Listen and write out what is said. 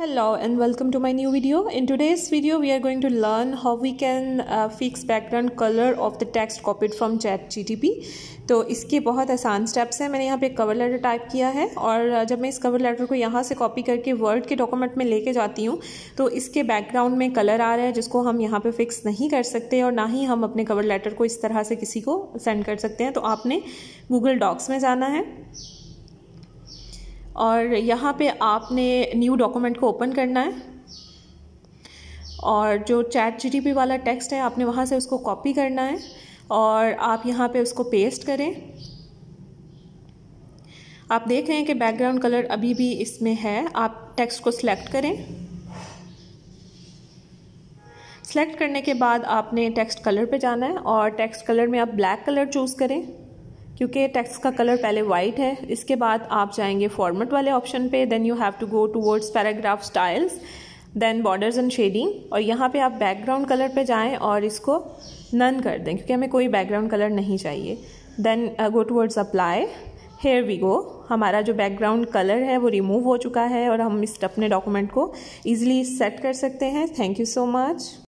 hello and welcome to my new video in today's video we are going to learn how we can uh, fix background color of the text copied from T P तो इसके बहुत आसान steps हैं मैंने यहाँ पे cover letter type किया है और uh, जब मैं इस कवर लेटर को यहाँ से कॉपी करके वर्ड के डॉक्यूमेंट में लेके जाती हूँ तो इसके बैकग्राउंड में कलर आ रहा है जिसको हम यहाँ पे फिक्स नहीं कर सकते और ना ही हम अपने कवर लेटर को इस तरह से किसी को सेंड कर सकते हैं तो आपने गूगल डॉक्स में जाना है और यहाँ पे आपने न्यू डॉक्यूमेंट को ओपन करना है और जो चैट जी वाला टेक्स्ट है आपने वहाँ से उसको कॉपी करना है और आप यहाँ पे उसको पेस्ट करें आप देख रहे हैं कि बैकग्राउंड कलर अभी भी इसमें है आप टेक्स्ट को सिलेक्ट करें सेलेक्ट करने के बाद आपने टेक्स्ट कलर पे जाना है और टेक्स्ट कलर में आप ब्लैक कलर चूज़ करें क्योंकि टेक्स्ट का कलर पहले वाइट है इसके बाद आप जाएंगे फॉर्मेट वाले ऑप्शन पे then you have to go towards paragraph styles then borders and shading और यहाँ पे आप बैकग्राउंड कलर पे जाएं और इसको नन कर दें क्योंकि हमें कोई बैकग्राउंड कलर नहीं चाहिए then go towards apply here we go हमारा जो बैकग्राउंड कलर है वो रिमूव हो चुका है और हम इस अपने डॉक्यूमेंट को ईजिली सेट कर सकते हैं थैंक यू सो मच